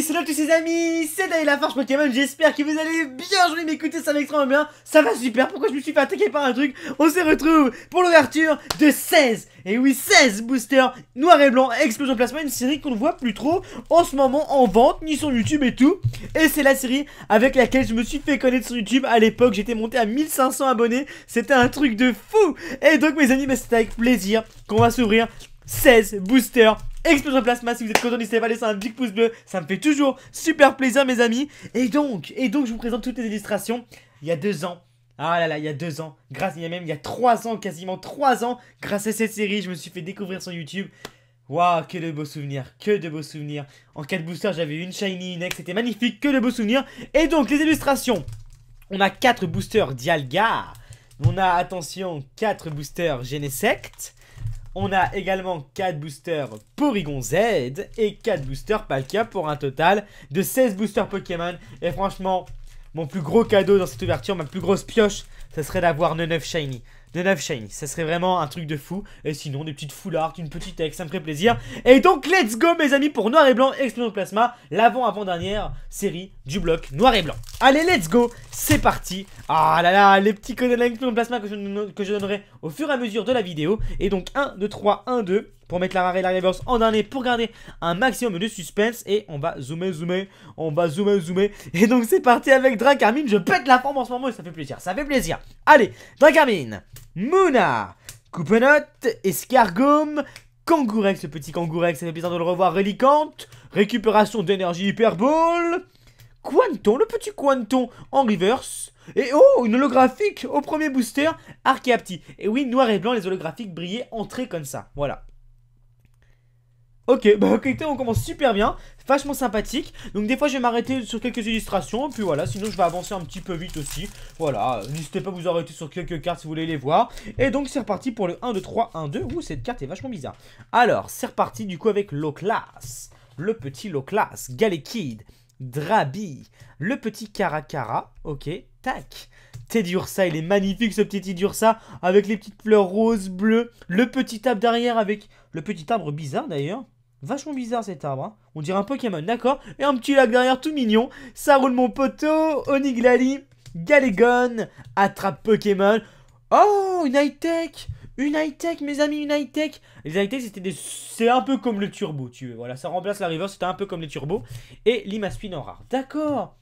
salut à tous les amis, c'est la Lafarge Pokémon, j'espère que vous allez bien, je m'écouter, ça va extrêmement bien, ça va super, pourquoi je me suis fait attaquer par un truc On se retrouve pour l'ouverture de 16, et oui 16 boosters, noir et blanc, explosion plasma, une série qu'on ne voit plus trop en ce moment en vente, ni sur YouTube et tout Et c'est la série avec laquelle je me suis fait connaître sur YouTube, à l'époque j'étais monté à 1500 abonnés, c'était un truc de fou Et donc mes amis, bah, c'est avec plaisir qu'on va s'ouvrir 16 boosters Explosion Plasma, si vous êtes content, n'hésitez pas à laisser un big pouce bleu, ça me fait toujours super plaisir mes amis. Et donc, et donc je vous présente toutes les illustrations, il y a deux ans, ah là là, il y a deux ans, grâce, à y même il y a trois ans, quasiment trois ans, grâce à cette série, je me suis fait découvrir sur YouTube. Waouh, que de beaux souvenirs, que de beaux souvenirs. En quatre boosters, j'avais une Shiny, une c'était magnifique, que de beaux souvenirs. Et donc, les illustrations. On a quatre boosters Dialga. On a, attention, quatre boosters Genesect. On a également 4 boosters Porygon Z et 4 boosters Palkia pour un total de 16 boosters Pokémon. Et franchement, mon plus gros cadeau dans cette ouverture, ma plus grosse pioche, ce serait d'avoir 9 Shiny de 9 shiny. Ça serait vraiment un truc de fou. Et sinon, des petites foulards, une petite ex, ça me ferait plaisir. Et donc, let's go, mes amis, pour Noir et Blanc, Explosion de Plasma, l'avant-avant-dernière série du bloc Noir et Blanc. Allez, let's go, c'est parti. Ah là là, les petits codes de l'Explosion de Plasma que que je donnerai au fur et à mesure de la vidéo. Et donc, 1, 2, 3, 1, 2 pour mettre la rare et la reverse en dernier pour garder un maximum de suspense. Et on va zoomer, zoomer, on va zoomer, zoomer. Et donc c'est parti avec Dracarmine. Je pète la forme en ce moment et ça fait plaisir, ça fait plaisir. Allez, Dracarmine, Muna, Coupenote, Escargum, Kangourex, le petit Kangourex, ça fait plaisir de le revoir, Relicante, récupération d'énergie Hyperball, Quanton, le petit Quanton en reverse, et oh, une holographique au premier booster, Archeapti. Et oui, noir et blanc, les holographiques brillaient entrer comme ça, voilà. Ok, bah ok, on commence super bien, vachement sympathique. Donc des fois, je vais m'arrêter sur quelques illustrations, puis voilà, sinon je vais avancer un petit peu vite aussi. Voilà, n'hésitez pas à vous arrêter sur quelques cartes si vous voulez les voir. Et donc c'est reparti pour le 1, 2, 3, 1, 2. Ouh, cette carte est vachement bizarre. Alors, c'est reparti du coup avec Loclas, le petit Loclas, Galekid, Drabi, le petit Karakara, ok, tac dursa il est magnifique ce petit Teddy ça avec les petites fleurs roses, bleues, le petit arbre derrière avec le petit arbre bizarre d'ailleurs. Vachement bizarre cet arbre, hein. on dirait un Pokémon, d'accord Et un petit lac derrière tout mignon, ça roule mon poteau, Oniglali, Galégon, attrape Pokémon. Oh, une high-tech une high-tech, mes amis, une high-tech Les high-tech, c'était des... C'est un peu comme le turbo, tu veux. Voilà, ça remplace la river, c'était un peu comme les turbos. Et l'Imaspin en rare. D'accord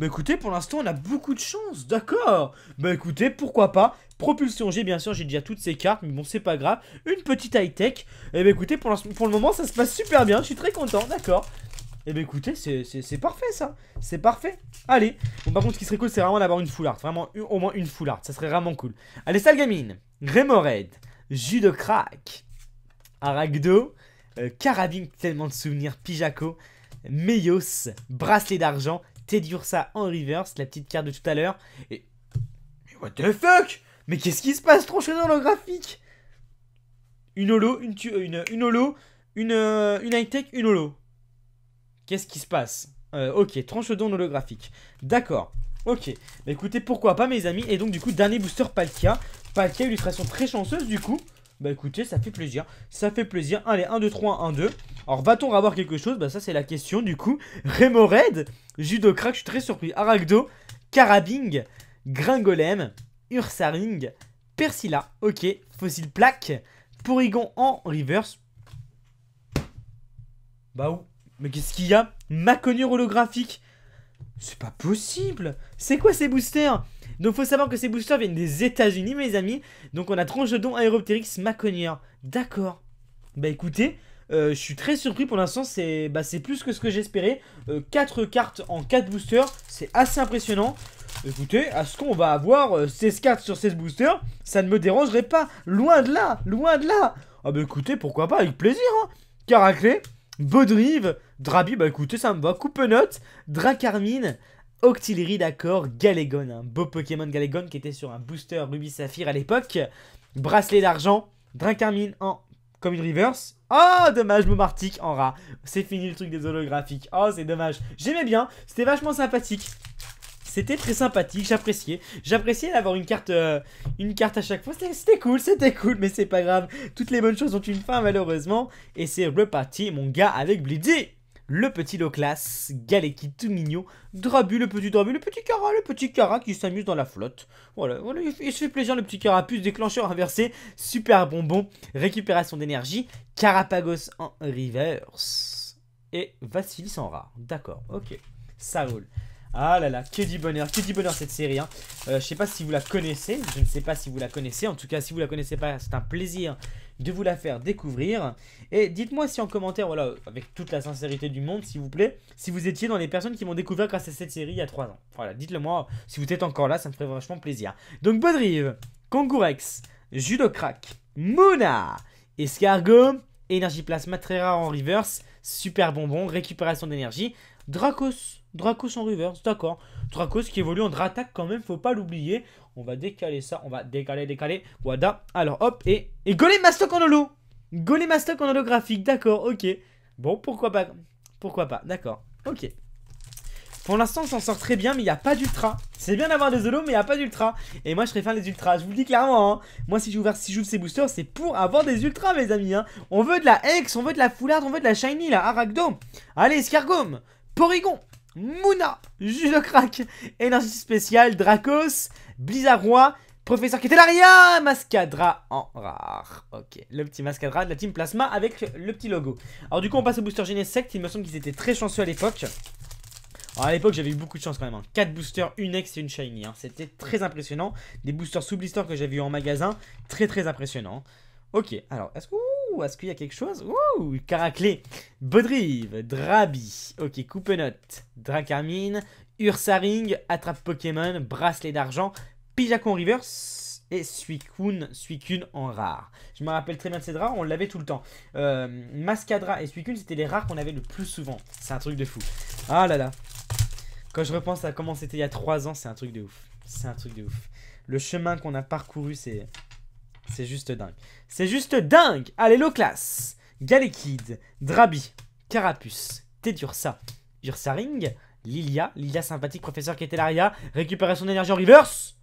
bah écoutez, pour l'instant, on a beaucoup de chance, d'accord Bah écoutez, pourquoi pas Propulsion G, bien sûr, j'ai déjà toutes ces cartes, mais bon, c'est pas grave. Une petite high-tech. Et eh bah écoutez, pour, pour le moment, ça se passe super bien, je suis très content, d'accord Et eh bah écoutez, c'est parfait ça. C'est parfait. Allez. Bon par contre, ce qui serait cool, c'est vraiment d'avoir une full Vraiment, au moins une full Ça serait vraiment cool. Allez, Salgamine. Remored. Jus de crack. Aragdo. Euh, carabine, tellement de souvenirs. Pijaco. Meios. Bracelet d'argent. Teddy Ursa en reverse, la petite carte de tout à l'heure. Et. Mais what the fuck Mais qu'est-ce qui se passe Trop dans le graphique Une holo, une, une, holo, une, euh, une high-tech, une holo. Qu'est-ce qui se passe euh, ok, tranche d'onde holographique. D'accord. Ok. Bah écoutez, pourquoi pas, mes amis. Et donc, du coup, dernier booster Palkia. Palkia, illustration très chanceuse, du coup. Bah écoutez, ça fait plaisir. Ça fait plaisir. Allez, 1, 2, 3, 1, 2. Alors, va-t-on avoir quelque chose Bah ça, c'est la question, du coup. Remored, Judo Crack, je suis très surpris. Aragdo, Carabing, Gringolem, Ursaring, Persila. Ok, Fossil Plaque, Porygon en reverse. Bah où Mais qu'est-ce qu'il y a Maconure holographique c'est pas possible C'est quoi ces boosters donc faut savoir que ces boosters viennent des États-Unis, mes amis. Donc on a Don Aeropteryx Maconière. D'accord. Bah écoutez, euh, je suis très surpris pour l'instant, c'est bah, plus que ce que j'espérais. 4 euh, cartes en 4 boosters, c'est assez impressionnant. Écoutez, à ce qu'on va avoir 16 euh, cartes sur 16 boosters, ça ne me dérangerait pas. Loin de là, loin de là. Ah bah écoutez, pourquoi pas, avec plaisir. Hein. Caraclé, Baudrive, Drabi, bah écoutez, ça me va. Coupe note, Dracarmine, Octillery, d'accord, Galégon, un beau Pokémon Galégon qui était sur un booster Ruby Saphir à l'époque. Bracelet d'argent, Drinkermine en comme une reverse. Oh, dommage, Momartic en rat. C'est fini le truc des holographiques. Oh, c'est dommage. J'aimais bien, c'était vachement sympathique. C'était très sympathique, j'appréciais. J'appréciais d'avoir une carte euh, une carte à chaque fois. C'était cool, c'était cool, mais c'est pas grave. Toutes les bonnes choses ont une fin, malheureusement. Et c'est reparti, mon gars, avec Blitzy le petit Loclas, Galeki tout mignon, Drabu, le petit Drabu, le petit Kara le petit Kara qui s'amuse dans la flotte. Voilà, voilà il se fait plaisir le petit Carapuce, déclencheur inversé, super bonbon, récupération d'énergie, Carapagos en reverse et Vasilis en rare. D'accord, ok, ça roule. Ah là là, que du bonheur, que du bonheur cette série. Hein. ne euh, je sais pas si vous la connaissez, je ne sais pas si vous la connaissez, en tout cas si vous la connaissez pas, c'est un plaisir de vous la faire découvrir. Et dites-moi si en commentaire, voilà, avec toute la sincérité du monde, s'il vous plaît, si vous étiez dans les personnes qui m'ont découvert grâce à cette série il y a 3 ans. Voilà, dites-le moi si vous êtes encore là, ça me ferait vachement plaisir. Donc bonne rive, Kangourex, judocrac Mona, Escargot, Énergie Plasma très en reverse, Super Bonbon, Récupération d'énergie, Dracos, Dracos en reverse, d'accord. Dracos qui évolue en Dratak quand même, faut pas l'oublier. On va décaler ça. On va décaler, décaler. Wada. Alors hop. Et, et stock en holo. stock en holographique. D'accord. Ok. Bon, pourquoi pas. Pourquoi pas. D'accord. Ok. Pour l'instant, on s'en sort très bien, mais il n'y a pas d'ultra. C'est bien d'avoir des holos, mais il n'y a pas d'ultra. Et moi, je préfère les ultras, je vous le dis clairement. Hein. Moi, si j'ouvre si ces boosters, c'est pour avoir des ultras, mes amis. Hein. On veut de la Hex, on veut de la foulard, on veut de la Shiny, la Arachdo. Allez, Scargome, Porygon, Mouna, Judo Crack, Énergie spéciale, Dracos, Blizzard roi, professeur Ketelaria, Mascadra en rare. Ok, le petit Mascadra de la team Plasma avec le petit logo. Alors du coup, on passe au booster Genesect. Il me semble qu'ils étaient très chanceux à l'époque. Alors à l'époque j'avais eu beaucoup de chance quand même, hein. Quatre 4 boosters, une ex et une shiny, hein. c'était très impressionnant. Des boosters sous blister que j'avais eu en magasin, très très impressionnant. Ok, alors est-ce qu'il y a quelque chose Ouh, Caraclé, Bodrive, Drabi, ok, Coupenote, Dracarmine, Ursaring, attrape Pokémon, bracelet d'argent, Pijacon rivers et Suicune, Suicune en rare. Je me rappelle très bien de ces rares, on l'avait tout le temps. Euh, Mascadra et Suicune, c'était les rares qu'on avait le plus souvent. C'est un truc de fou. Ah là là. Quand je repense à comment c'était il y a 3 ans, c'est un truc de ouf. C'est un truc de ouf. Le chemin qu'on a parcouru, c'est... C'est juste dingue. C'est juste dingue Allez, class Galekid, Drabi, Carapuce, Tedursa, Ursaring, Lilia, Lilia sympathique, professeur Ketelaria, son énergie en reverse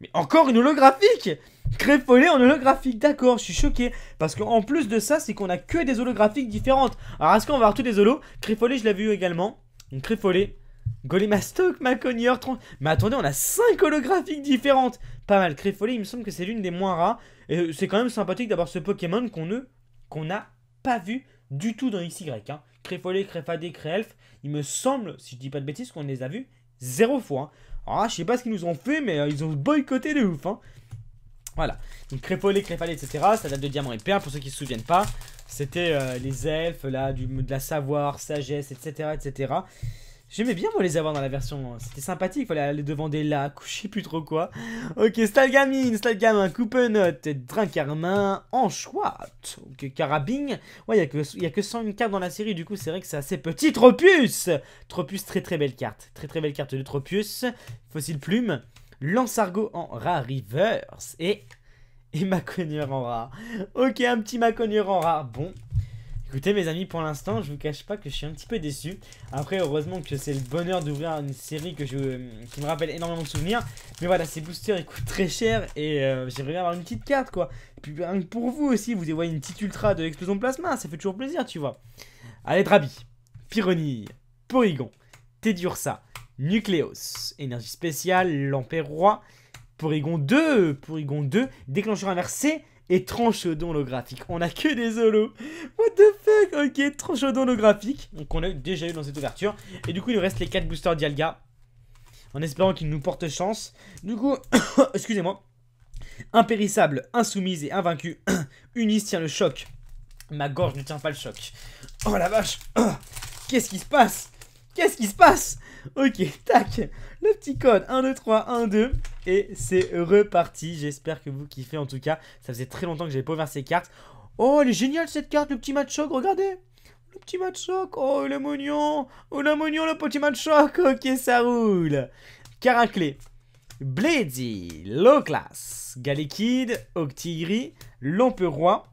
Mais encore une holographique Créfolé en holographique, d'accord, je suis choqué. Parce qu'en plus de ça, c'est qu'on a que des holographiques différentes. Alors est-ce qu'on va avoir tous des holos Créfolé, je l'ai vu également. Une Créfolé, Golemastok, Maconior, Mais attendez, on a 5 holographiques différentes Pas mal, Créfolé, il me semble que c'est l'une des moins rares. Et euh, c'est quand même sympathique d'avoir ce Pokémon qu'on ne... qu'on a pas vu du tout dans XY. Hein. Créfolé, Créfadé, Créelf, il me semble, si je dis pas de bêtises, qu'on les a vus zéro fois. Ah, je sais pas ce qu'ils nous ont fait, mais euh, ils ont boycotté de ouf. Hein. Voilà. Donc Créfolé, Créfadé, etc. Ça date de Diamant et père pour ceux qui se souviennent pas. C'était euh, les elfes, là, du, de la savoir, sagesse, etc. etc. J'aimais bien moi les avoir dans la version, hein. c'était sympathique, fallait aller devant des lacs, je sais plus trop quoi. Ok, Stalgamine, Stalgamin, Coupe-Note, Drinkarmin, ok, Carabine. Ouais, il n'y a que 101 cartes dans la série, du coup c'est vrai que c'est assez petit. Tropius Tropius, très très belle carte, très très belle carte de Tropius, Fossile Plume, Lansargo en rare Reverse et... Et en rare. Ok, un petit Maconieur en rare. Bon, Écoutez mes amis, pour l'instant, je vous cache pas que je suis un petit peu déçu. Après, heureusement que c'est le bonheur d'ouvrir une série que je, qui me rappelle énormément de souvenirs. Mais voilà, ces boosters, ils coûtent très cher et euh, j'aimerais bien avoir une petite carte, quoi. Et puis que pour vous aussi, vous dévoyez une petite ultra de explosion plasma, ça fait toujours plaisir, tu vois. Allez, Drabi, Pyronie, Porygon, Tedursa, Nucleos, Énergie spéciale, L'Ampère Roi, Porygon 2, Porygon 2, Déclencheur inversé, et le graphique. On a que des holos. What the fuck Ok, Tranche graphique. Donc on a déjà eu dans cette ouverture. Et du coup, il nous reste les 4 boosters d'Yalga. En espérant qu'ils nous portent chance. Du coup, excusez-moi. Impérissable, insoumise et invaincu. Unis tient le choc. Ma gorge ne tient pas le choc. Oh la vache Qu'est-ce qui se passe Qu'est-ce qui se passe Ok, tac, le petit code 1, 2, 3, 1, 2 et c'est reparti. J'espère que vous kiffez en tout cas. Ça faisait très longtemps que j'avais pas ouvert ces cartes. Oh, elle est géniale cette carte, le petit match choc. regardez Le petit matchoc. oh, le mignon Oh, le le petit Machoc Ok, ça roule Caraclé, Blady Low Class, Galekid, Octigri, Lamperoi,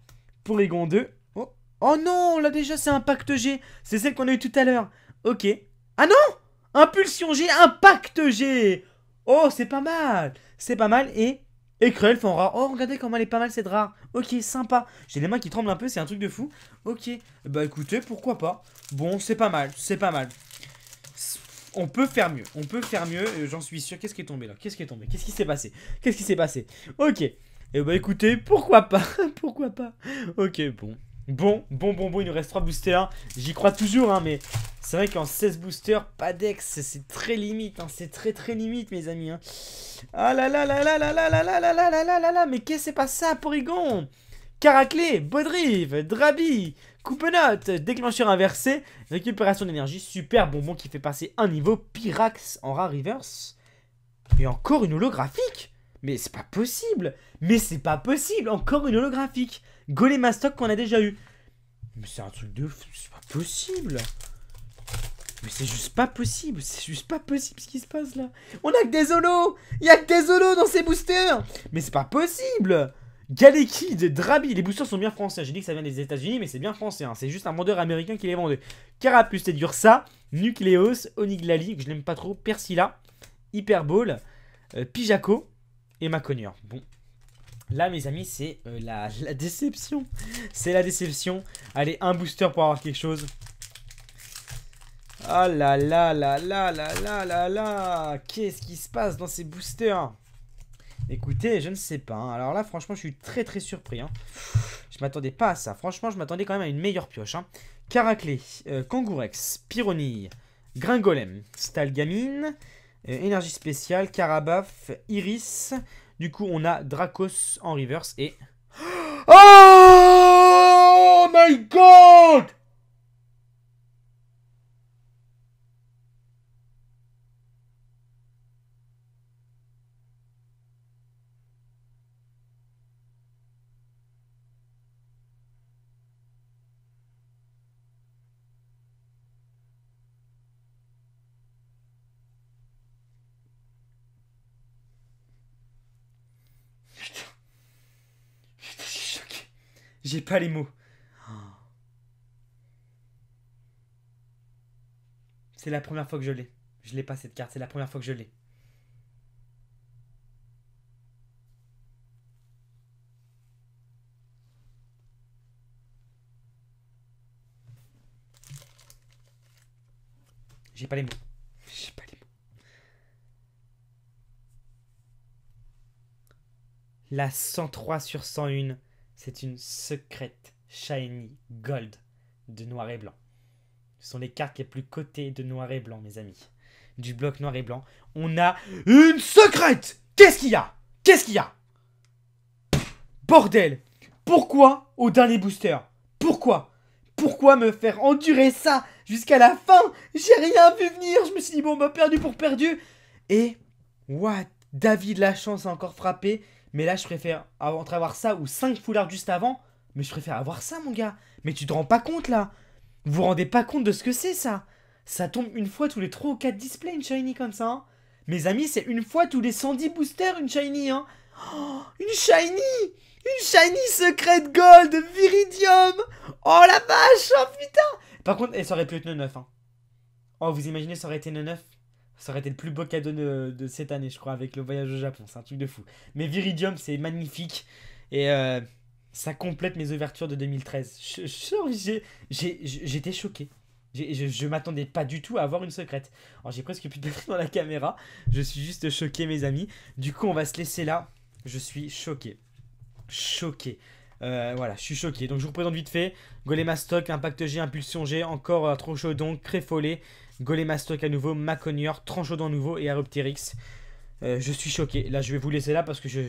Porygon 2. Oh, oh non, là déjà c'est un pacte G, c'est celle qu'on a eu tout à l'heure. Ok, ah non Impulsion G, Impact G Oh, c'est pas mal C'est pas mal et... Et Cruel font rare. Oh, regardez comment elle est pas mal cette rare. Ok, sympa. J'ai les mains qui tremblent un peu, c'est un truc de fou. Ok, bah écoutez, pourquoi pas. Bon, c'est pas mal, c'est pas mal. On peut faire mieux, on peut faire mieux, euh, j'en suis sûr. Qu'est-ce qui est tombé là Qu'est-ce qui est tombé Qu'est-ce qui s'est passé Qu'est-ce qui s'est passé Ok, et eh bah écoutez, pourquoi pas Pourquoi pas Ok, bon. Bon, bon, bon, bon, il nous reste 3 boosters. J'y crois toujours, hein, mais c'est vrai qu'en 16 boosters, pas d'ex, c'est très limite, hein, c'est très très limite, mes amis. Ah là là là là là là là là là là là là là là, mais qu'est-ce que c'est pas ça, Porygon Caraclé, Baudrive, Drabi, Coupe-note, déclencheur inversé, récupération d'énergie, super bonbon qui fait passer un niveau, Pyrax en rare reverse. Et encore une holographique Mais c'est pas possible Mais c'est pas possible Encore une holographique Golemastock qu'on a déjà eu. Mais c'est un truc de c'est pas possible. Mais c'est juste pas possible, c'est juste pas possible ce qui se passe là. On a que des holos Il y a que des holos dans ces boosters Mais c'est pas possible Galeki, Drabi, les boosters sont bien français. J'ai dit que ça vient des États-Unis, mais c'est bien français. Hein. C'est juste un vendeur américain qui les vendait. Carapuce, et Dursa Nucleos, Oniglali, que je n'aime pas trop. Persila, Hyperball, Pijako euh, Pijaco et Maconior. Bon, Là, mes amis, c'est euh, la, déception. C'est la déception. Allez, un booster pour avoir quelque chose. Ah oh là là là là là là là là Qu'est-ce qui se passe dans ces boosters Écoutez, je ne sais pas. Hein. Alors là, franchement, je suis très très surpris. Hein. Je m'attendais pas à ça. Franchement, je m'attendais quand même à une meilleure pioche. Hein. Caraclé, euh, Kangourex, Pyronille, Gringolem, Stalgamine, euh, Énergie spéciale, Carabaf, Iris, du coup, on a Dracos en reverse et... Oh my god J'ai pas les mots. C'est la première fois que je l'ai. Je l'ai pas cette carte, c'est la première fois que je l'ai. J'ai pas les mots. J'ai pas les mots. La 103 sur 101 c'est une secrète shiny gold de noir et blanc. Ce sont les cartes les plus cotées de noir et blanc, mes amis. Du bloc noir et blanc, on a une secrète Qu'est-ce qu'il y a Qu'est-ce qu'il y a Bordel Pourquoi au dernier booster Pourquoi Pourquoi me faire endurer ça jusqu'à la fin J'ai rien vu venir Je me suis dit, bon, bah, perdu pour perdu Et, what David Lachance a encore frappé mais là, je préfère entre avoir ça ou 5 foulards juste avant. Mais je préfère avoir ça, mon gars. Mais tu te rends pas compte là Vous vous rendez pas compte de ce que c'est ça Ça tombe une fois tous les 3 ou 4 displays une shiny comme ça. Hein. Mes amis, c'est une fois tous les 110 boosters une shiny. Hein oh, une shiny Une shiny secrète gold viridium Oh la vache Oh putain Par contre, elle eh, ça aurait pu être 9. Hein. Oh, vous imaginez, ça aurait été neuf ça aurait été le plus beau cadeau de, cette année, je crois, avec le voyage au Japon. C'est un truc de fou. Mais Viridium, c'est magnifique. Et euh, ça complète mes ouvertures de 2013. J'étais choqué. Je, je m'attendais pas du tout à avoir une secrète. Alors j'ai presque plus de batterie dans la caméra. Je suis juste choqué, mes amis. Du coup, on va se laisser là. Je suis choqué. Choqué. Euh, voilà, je suis choqué. Donc je vous présente vite fait. Golemastock, Impact G, Impulsion G, encore euh, trop chaud, donc. Créfolé, Golemastoc à nouveau, Maconior, Tranchodon nouveau et Aruptirix. Euh, je suis choqué. Là, je vais vous laisser là parce que je,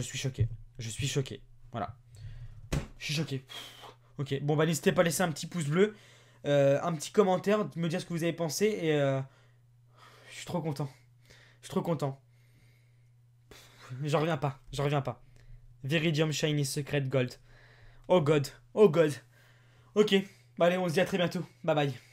suis choqué. Je suis choqué. Voilà. Je suis choqué. Ok. Bon, bah, n'hésitez pas à laisser un petit pouce bleu, euh, un petit commentaire, me dire ce que vous avez pensé. Et euh, je suis trop content. Je suis trop content. J'en reviens pas. J'en reviens pas. Viridium Shiny Secret Gold. Oh god. Oh god. Ok. Bah, allez, on se dit à très bientôt. Bye bye.